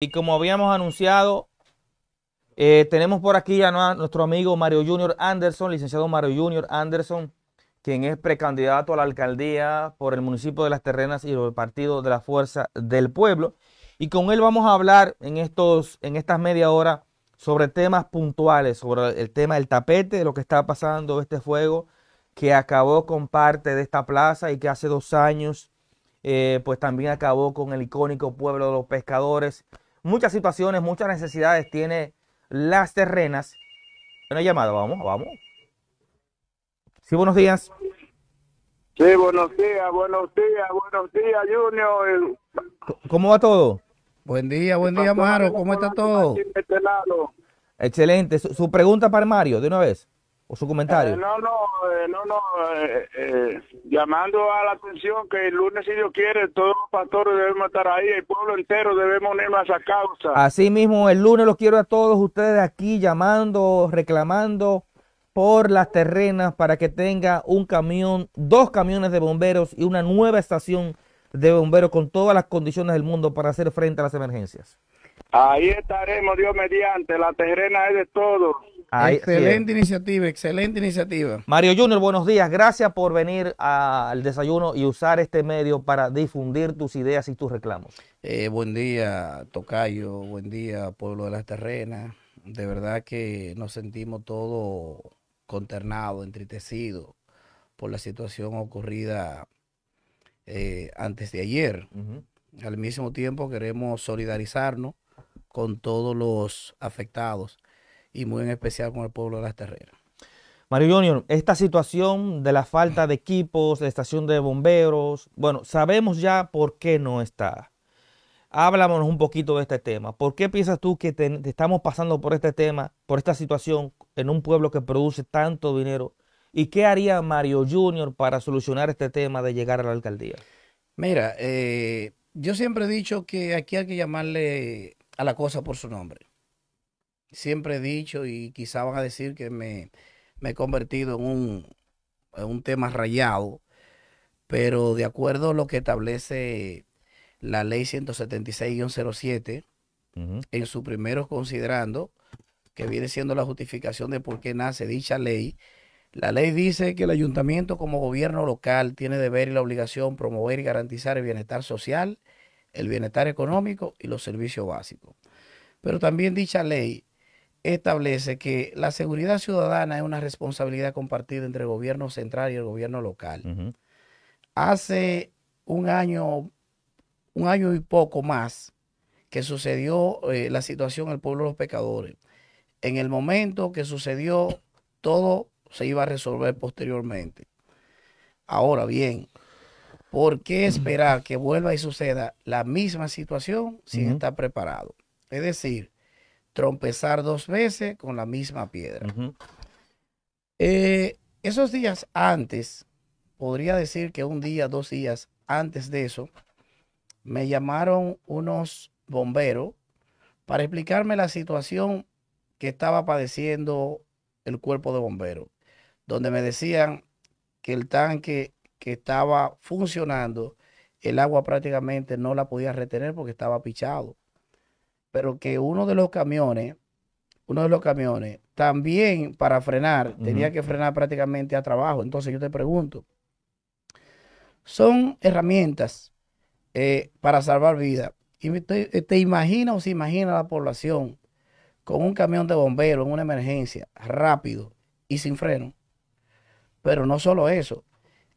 Y como habíamos anunciado, eh, tenemos por aquí a nuestro amigo Mario Junior Anderson, licenciado Mario Junior Anderson, quien es precandidato a la alcaldía por el municipio de Las Terrenas y el partido de la Fuerza del Pueblo. Y con él vamos a hablar en, estos, en estas media hora sobre temas puntuales, sobre el tema del tapete, lo que está pasando, este fuego que acabó con parte de esta plaza y que hace dos años, eh, pues también acabó con el icónico pueblo de los pescadores muchas situaciones, muchas necesidades tiene las terrenas. Una llamada, vamos, vamos. Sí, buenos días. Sí, buenos días, buenos días, buenos días, Junior. ¿Cómo va todo? Buen día, buen día, Maro. ¿Cómo está todo? Este Excelente. Su, su pregunta para Mario, de una vez o su comentario. Eh, no, no, eh, no, no, eh, llamando a la atención que el lunes, si Dios quiere, todos los pastores debemos estar ahí, el pueblo entero debemos unirnos a esa causa. Así mismo, el lunes los quiero a todos ustedes aquí llamando, reclamando por las terrenas para que tenga un camión, dos camiones de bomberos y una nueva estación de bomberos con todas las condiciones del mundo para hacer frente a las emergencias. Ahí estaremos, Dios mediante, la terrena es de todos excelente iniciativa, excelente iniciativa. Mario Junior, buenos días. Gracias por venir al desayuno y usar este medio para difundir tus ideas y tus reclamos. Eh, buen día, Tocayo. Buen día, Pueblo de las Terrenas. De verdad que nos sentimos todos conternados, entristecidos por la situación ocurrida eh, antes de ayer. Al mismo tiempo queremos solidarizarnos con todos los afectados y muy en especial con el pueblo de las terreras. Mario Junior, esta situación de la falta de equipos, de estación de bomberos, bueno, sabemos ya por qué no está. Háblanos un poquito de este tema. ¿Por qué piensas tú que estamos pasando por este tema, por esta situación en un pueblo que produce tanto dinero? ¿Y qué haría Mario Junior para solucionar este tema de llegar a la alcaldía? Mira, eh, yo siempre he dicho que aquí hay que llamarle a la cosa por su nombre siempre he dicho y quizá van a decir que me, he convertido en un, tema rayado, pero de acuerdo a lo que establece la ley 176-07, en su primero considerando, que viene siendo la justificación de por qué nace dicha ley, la ley dice que el ayuntamiento como gobierno local tiene deber y la obligación promover y garantizar el bienestar social, el bienestar económico y los servicios básicos. Pero también dicha ley establece que la seguridad ciudadana es una responsabilidad compartida entre el gobierno central y el gobierno local. Hace un año, un año y poco más que sucedió eh, la situación en el pueblo de los pecadores. En el momento que sucedió, todo se iba a resolver posteriormente. Ahora bien, ¿por qué esperar que vuelva y suceda la misma situación si está preparado? Es decir, trompezar dos veces con la misma piedra. Eh, esos días antes, podría decir que un día, dos días antes de eso, me llamaron unos bomberos para explicarme la situación que estaba padeciendo el cuerpo de bomberos, donde me decían que el tanque que estaba funcionando, el agua prácticamente no la podía retener porque estaba pichado pero que uno de los camiones, uno de los camiones, también para frenar, tenía que frenar prácticamente a trabajo. Entonces yo te pregunto, son herramientas eh, para salvar vidas. Y eh, te, imaginas o se imagina la población con un camión de bomberos en una emergencia, rápido y sin freno. Pero no solo eso,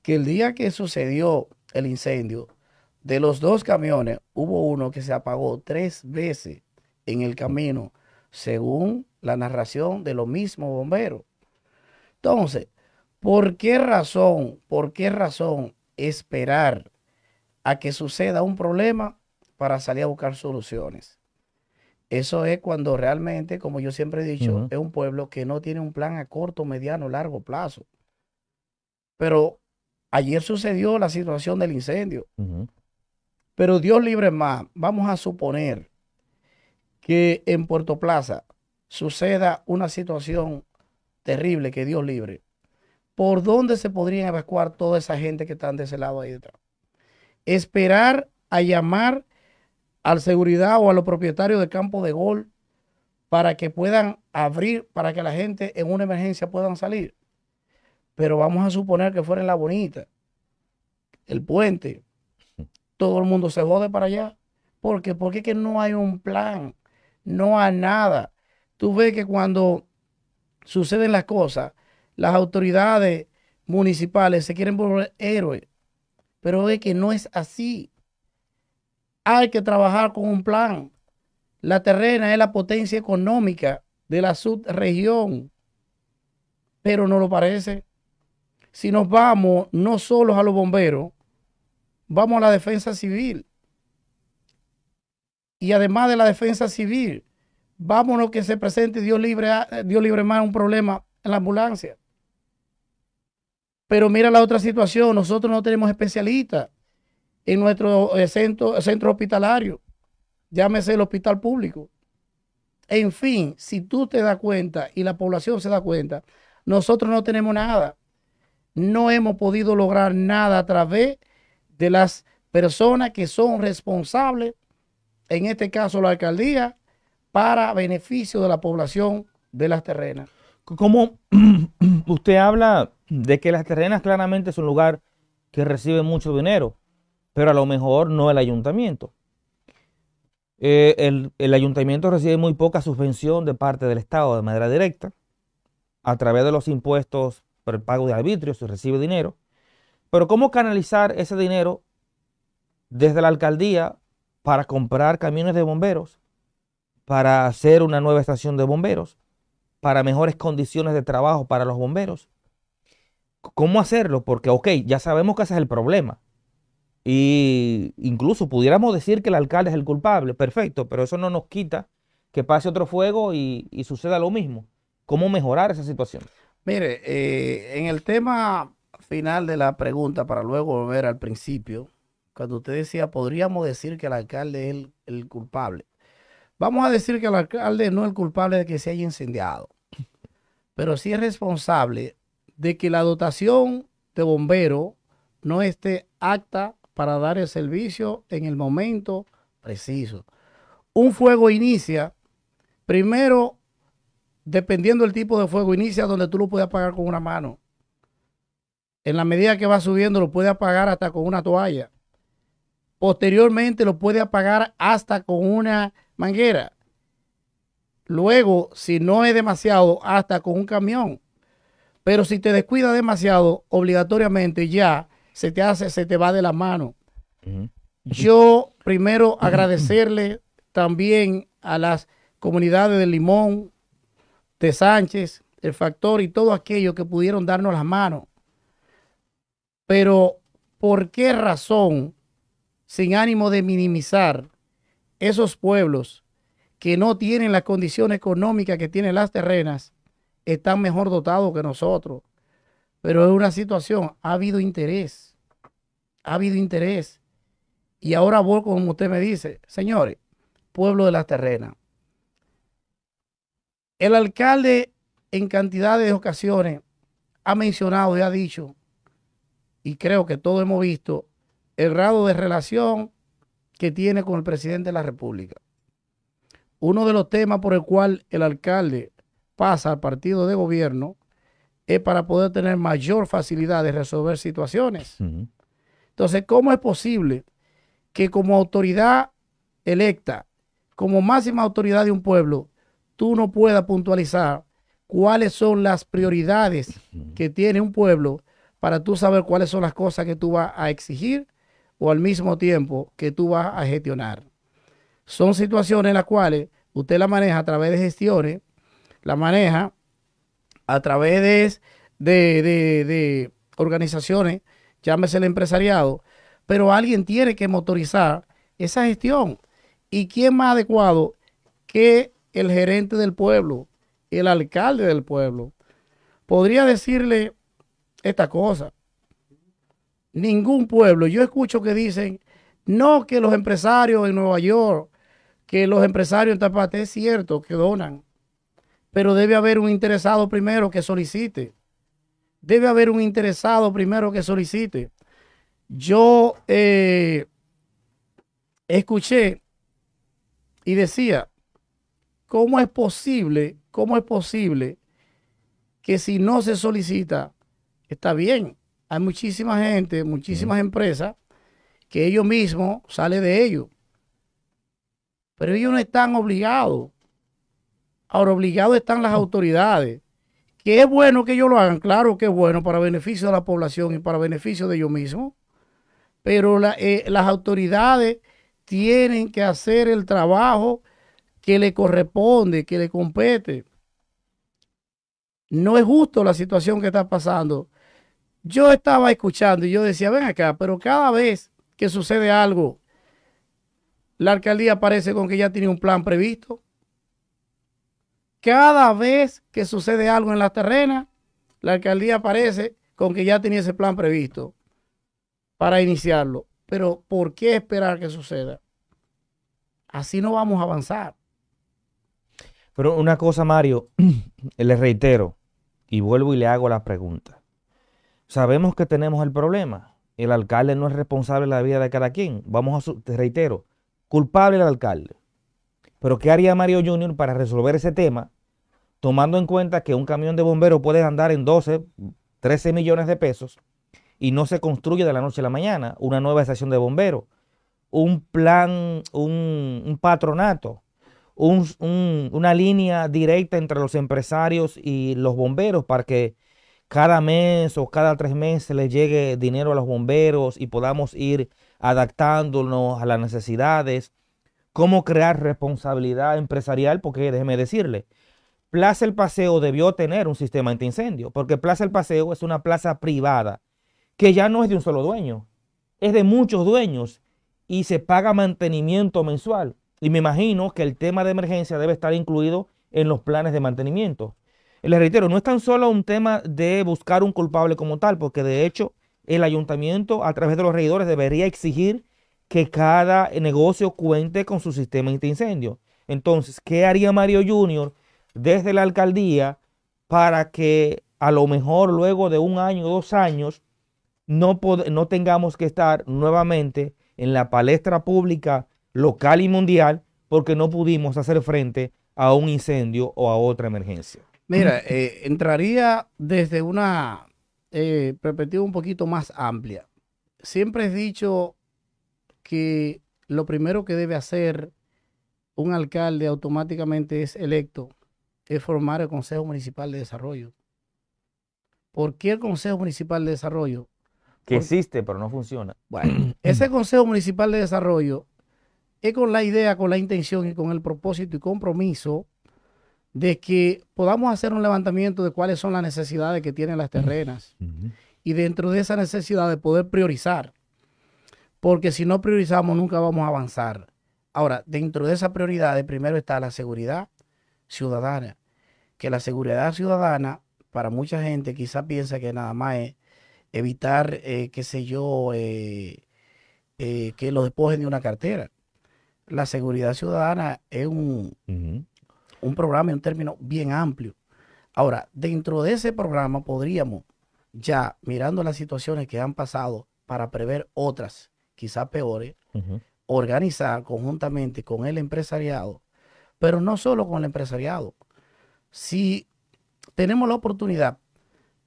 que el día que sucedió el incendio, de los dos camiones hubo uno que se apagó tres veces en el camino, según la narración de los mismos bomberos. Entonces, ¿por qué razón, por qué razón esperar a que suceda un problema para salir a buscar soluciones? Eso es cuando realmente, como yo siempre he dicho, es un pueblo que no tiene un plan a corto, mediano, largo plazo. Pero ayer sucedió la situación del incendio. Pero Dios libre más, vamos a suponer que en Puerto Plaza suceda una situación terrible, que Dios libre, ¿por dónde se podrían evacuar toda esa gente que están de ese lado ahí detrás? Esperar a llamar al seguridad o a los propietarios de campo de gol para que puedan abrir, para que la gente en una emergencia puedan salir. Pero vamos a suponer que fuera en La Bonita, el puente, todo el mundo se jode para allá. ¿Por qué? Porque es que no hay un plan no a nada. Tú ves que cuando suceden las cosas, las autoridades municipales se quieren volver héroes, pero es que no es así. Hay que trabajar con un plan. La terrena es la potencia económica de la subregión, pero no lo parece. Si nos vamos no solo a los bomberos, vamos a la defensa civil y además de la defensa civil. Vámonos que se presente Dios libre, Dios libre más un problema en la ambulancia. Pero mira la otra situación, nosotros no tenemos especialistas en nuestro eh, centro, centro hospitalario, llámese el hospital público. En fin, si tú te das cuenta y la población se da cuenta, nosotros no tenemos nada. No hemos podido lograr nada a través de las personas que son responsables en este caso la alcaldía, para beneficio de la población de las terrenas. Como usted habla de que las terrenas claramente es un lugar que recibe mucho dinero, pero a lo mejor no el ayuntamiento. Eh, el, ayuntamiento recibe muy poca subvención de parte del Estado de manera directa, a través de los impuestos por el pago de arbitrios se recibe dinero, pero ¿cómo canalizar ese dinero desde la alcaldía para comprar camiones de bomberos, para hacer una nueva estación de bomberos, para mejores condiciones de trabajo para los bomberos. ¿Cómo hacerlo? Porque, ok, ya sabemos que ese es el problema. Y incluso pudiéramos decir que el alcalde es el culpable, perfecto, pero eso no nos quita que pase otro fuego y, suceda lo mismo. ¿Cómo mejorar esa situación? Mire, eh, en el tema final de la pregunta, para luego volver al principio, cuando usted decía, podríamos decir que el alcalde es el, culpable. Vamos a decir que el alcalde no es el culpable de que se haya incendiado, pero sí es responsable de que la dotación de bombero no esté acta para dar el servicio en el momento preciso. Un fuego inicia, primero, dependiendo del tipo de fuego, inicia donde tú lo puedes apagar con una mano. En la medida que va subiendo, lo puedes apagar hasta con una toalla. Posteriormente lo puede apagar hasta con una manguera. Luego, si no es demasiado, hasta con un camión. Pero si te descuida demasiado, obligatoriamente ya se te hace, se te va de la mano. Yo primero agradecerle también a las comunidades de Limón, de Sánchez, el Factor y todos aquellos que pudieron darnos las manos. Pero, ¿por qué razón sin ánimo de minimizar esos pueblos que no tienen la condición económica que tienen las terrenas, están mejor dotados que nosotros. Pero es una situación, ha habido interés, ha habido interés. Y ahora voy, como usted me dice, señores, pueblo de las terrenas. El alcalde en cantidad de ocasiones ha mencionado y ha dicho, y creo que todos hemos visto, el grado de relación que tiene con el presidente de la República. Uno de los temas por el cual el alcalde pasa al partido de gobierno es para poder tener mayor facilidad de resolver situaciones. Entonces, ¿cómo es posible que como autoridad electa, como máxima autoridad de un pueblo, tú no puedas puntualizar cuáles son las prioridades que tiene un pueblo para tú saber cuáles son las cosas que tú vas a exigir o al mismo tiempo que tú vas a gestionar. Son situaciones en las cuales usted la maneja a través de gestiones, la maneja a través de, organizaciones, llámese el empresariado, pero alguien tiene que motorizar esa gestión. ¿Y quién más adecuado que el gerente del pueblo, el alcalde del pueblo? Podría decirle esta cosa ningún pueblo. Yo escucho que dicen, no que los empresarios en Nueva York, que los empresarios en Tapate, es cierto que donan, pero debe haber un interesado primero que solicite. Debe haber un interesado primero que solicite. Yo eh, escuché y decía, ¿cómo es posible, cómo es posible que si no se solicita, está bien, hay muchísima gente, muchísimas empresas que ellos mismos salen de ellos. Pero ellos no están obligados. Ahora, obligados están las autoridades. Que es bueno que ellos lo hagan, claro que es bueno para beneficio de la población y para beneficio de ellos mismos. Pero eh, las autoridades tienen que hacer el trabajo que le corresponde, que le compete. No es justo la situación que está pasando yo estaba escuchando y yo decía, ven acá, pero cada vez que sucede algo, la alcaldía parece con que ya tiene un plan previsto. Cada vez que sucede algo en la terrena, la alcaldía aparece con que ya tenía ese plan previsto para iniciarlo. Pero ¿por qué esperar que suceda? Así no vamos a avanzar. Pero una cosa, Mario, le reitero y vuelvo y le hago la pregunta. Sabemos que tenemos el problema. El alcalde no es responsable de la vida de cada quien. Vamos a, reitero, culpable el alcalde. Pero ¿qué haría Mario Junior para resolver ese tema? Tomando en cuenta que un camión de bomberos puede andar en 12, 13 millones de pesos y no se construye de la noche a la mañana una nueva estación de bomberos, un plan, un, patronato, una línea directa entre los empresarios y los bomberos para que cada mes o cada tres meses les llegue dinero a los bomberos y podamos ir adaptándonos a las necesidades. Cómo crear responsabilidad empresarial, porque déjeme decirle, Plaza El Paseo debió tener un sistema antiincendio, porque Plaza El Paseo es una plaza privada que ya no es de un solo dueño, es de muchos dueños y se paga mantenimiento mensual. Y me imagino que el tema de emergencia debe estar incluido en los planes de mantenimiento. Les reitero, no es tan solo un tema de buscar un culpable como tal, porque de hecho el ayuntamiento a través de los regidores debería exigir que cada negocio cuente con su sistema de incendio Entonces, ¿qué haría Mario Junior desde la alcaldía para que a lo mejor luego de un año o dos años no, no tengamos que estar nuevamente en la palestra pública local y mundial porque no pudimos hacer frente a un incendio o a otra emergencia? Mira, eh, entraría desde una eh, perspectiva un poquito más amplia. Siempre he dicho que lo primero que debe hacer un alcalde automáticamente es electo, es formar el Consejo Municipal de Desarrollo. ¿Por qué el Consejo Municipal de Desarrollo? Que existe, pero no funciona. Bueno, ese Consejo Municipal de Desarrollo es con la idea, con la intención y con el propósito y compromiso de que podamos hacer un levantamiento de cuáles son las necesidades que tienen las terrenas y dentro de esa necesidad de poder priorizar, porque si no priorizamos nunca vamos a avanzar. Ahora, dentro de esa prioridad, primero está la seguridad ciudadana, que la seguridad ciudadana para mucha gente quizá piensa que nada más es evitar, eh, qué sé yo, eh, eh, que lo despojen de una cartera. La seguridad ciudadana es un un programa en un término bien amplio. Ahora, dentro de ese programa podríamos ya, mirando las situaciones que han pasado para prever otras, quizás peores, organizar conjuntamente con el empresariado, pero no solo con el empresariado. Si tenemos la oportunidad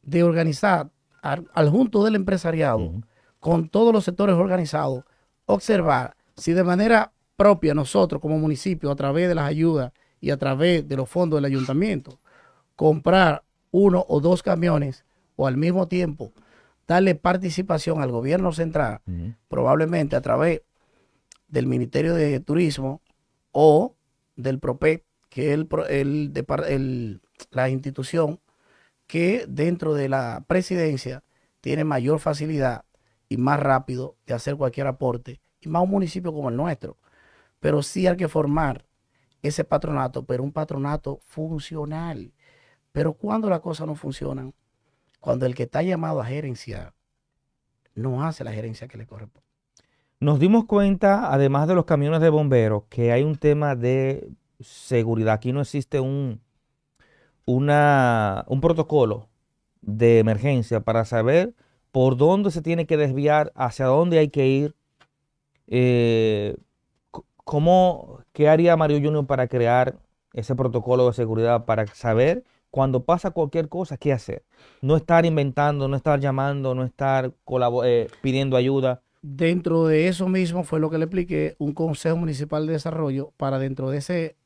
de organizar al, junto del empresariado, con todos los sectores organizados, observar si de manera propia nosotros como municipio, a través de las ayudas y a través de los fondos del ayuntamiento comprar uno o dos camiones o al mismo tiempo darle participación al gobierno central, probablemente a través del Ministerio de Turismo o del PROPE, que es el, el, la institución que dentro de la presidencia tiene mayor facilidad y más rápido de hacer cualquier aporte, y más un municipio como el nuestro. Pero sí hay que formar ese patronato, pero un patronato funcional. Pero cuando las cosas no funcionan, cuando el que está llamado a gerencia no hace la gerencia que le corresponde. Nos dimos cuenta, además de los camiones de bomberos, que hay un tema de seguridad. Aquí no existe un, un protocolo de emergencia para saber por dónde se tiene que desviar, hacia dónde hay que ir. Eh, ¿Cómo, ¿Qué haría Mario Junior para crear ese protocolo de seguridad para saber cuando pasa cualquier cosa qué hacer? No estar inventando, no estar llamando, no estar eh, pidiendo ayuda. Dentro de eso mismo fue lo que le expliqué, un Consejo Municipal de Desarrollo para dentro de ese